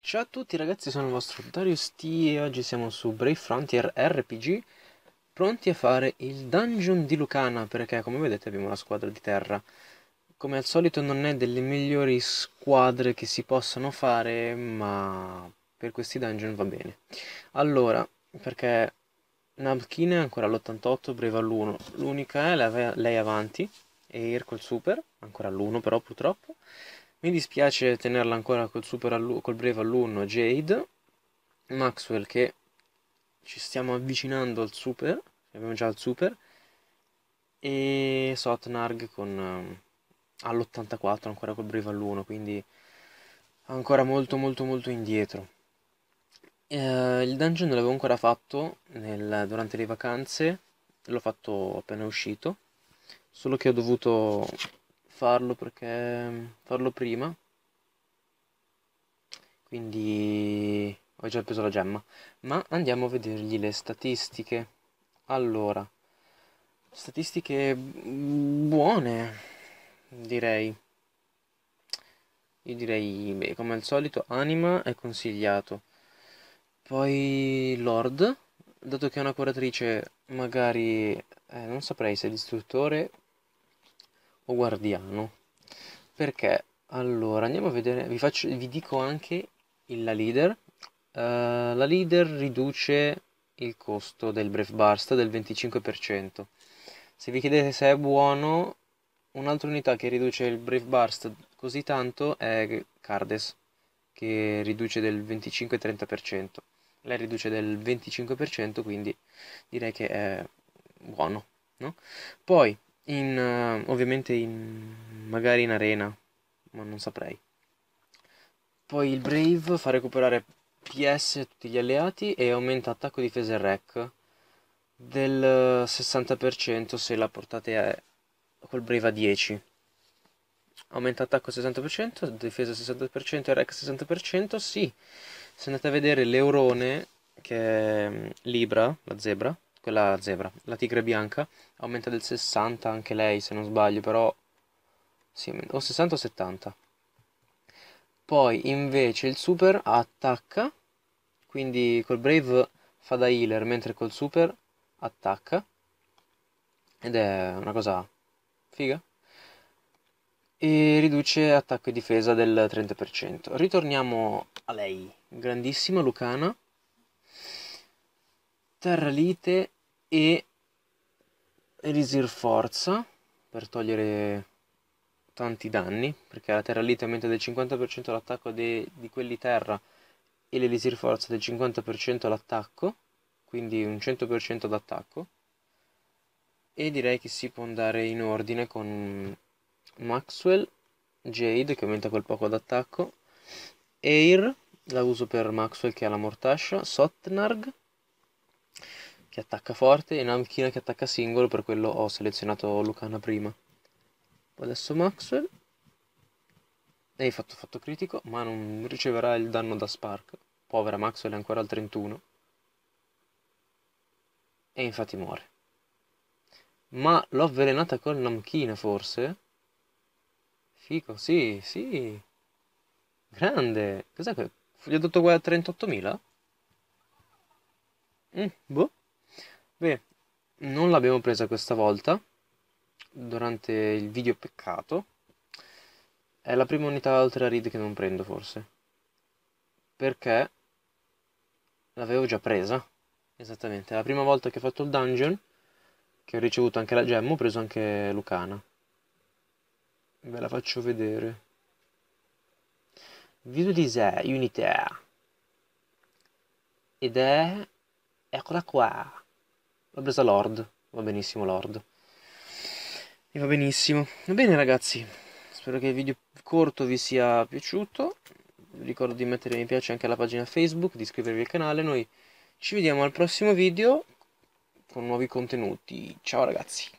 Ciao a tutti ragazzi, sono il vostro Darius T e oggi siamo su Brave Frontier RPG pronti a fare il dungeon di Lucana perché come vedete abbiamo la squadra di terra come al solito non è delle migliori squadre che si possano fare ma per questi dungeon va bene allora, perché Nabkin è ancora all'88, Brave all'1 l'unica è lei avanti Air col Super, ancora all'1 però purtroppo. Mi dispiace tenerla ancora col, super all'1, col breve all'1 Jade. Maxwell che ci stiamo avvicinando al Super, abbiamo già il Super. E Sotnarg con ehm, all'84 ancora col breve all'1, quindi ancora molto molto molto indietro. Eh, il dungeon l'avevo ancora fatto nel, durante le vacanze, l'ho fatto appena uscito solo che ho dovuto farlo perché farlo prima quindi ho già preso la gemma ma andiamo a vedergli le statistiche allora statistiche buone direi io direi beh, come al solito anima è consigliato poi lord dato che è una curatrice magari eh, non saprei se è l'istruttore o guardiano perché allora andiamo a vedere vi, faccio, vi dico anche il, la leader uh, la leader riduce il costo del breath burst del 25% se vi chiedete se è buono un'altra unità che riduce il breath burst così tanto è cardes che riduce del 25-30% lei riduce del 25% quindi direi che è buono no? poi in, uh, ovviamente in, magari in arena, ma non saprei. Poi il Brave fa recuperare PS a tutti gli alleati e aumenta attacco, difesa e rec del 60% eh, se la portate a, col Brave a 10. Aumenta attacco 60%, difesa 60% e rec 60%. Sì, se andate a vedere l'Eurone, che è mm, Libra, la zebra, quella zebra. La tigre bianca aumenta del 60 anche lei, se non sbaglio, però... Sì, o 60 o 70. Poi invece il super attacca, quindi col Brave fa da healer, mentre col super attacca. Ed è una cosa figa. E riduce attacco e difesa del 30%. Ritorniamo a lei, grandissima Lucana. Terra Lite e Elisir Forza per togliere tanti danni perché la terra lite aumenta del 50% l'attacco di quelli terra e l'Elisir Forza del 50% l'attacco quindi un 100% d'attacco e direi che si può andare in ordine con Maxwell Jade che aumenta quel poco d'attacco Air la uso per Maxwell che ha la mortascia Sotnarg che attacca forte e Namkina che attacca singolo, per quello ho selezionato Lucana prima. Poi adesso Maxwell. E hai fatto fatto critico, ma non riceverà il danno da Spark. Povera Maxwell è ancora al 31. E infatti muore. Ma l'ho avvelenata con Namkina forse? Fico, sì, sì. Grande. Cos'è che... Gli ho dato 38.000? Mm, boh. Beh, non l'abbiamo presa questa volta durante il video peccato. È la prima unità oltre a read che non prendo forse. Perché l'avevo già presa. Esattamente, è la prima volta che ho fatto il dungeon, che ho ricevuto anche la gemma, ho preso anche Lucana. Ve la faccio vedere. Video di Visualizza unità. Ed è... Eccola qua. L'ho presa Lord. Va benissimo Lord. Mi va benissimo. Va bene ragazzi. Spero che il video corto vi sia piaciuto. ricordo di mettere mi piace anche alla pagina Facebook, di iscrivervi al canale. Noi ci vediamo al prossimo video con nuovi contenuti. Ciao ragazzi.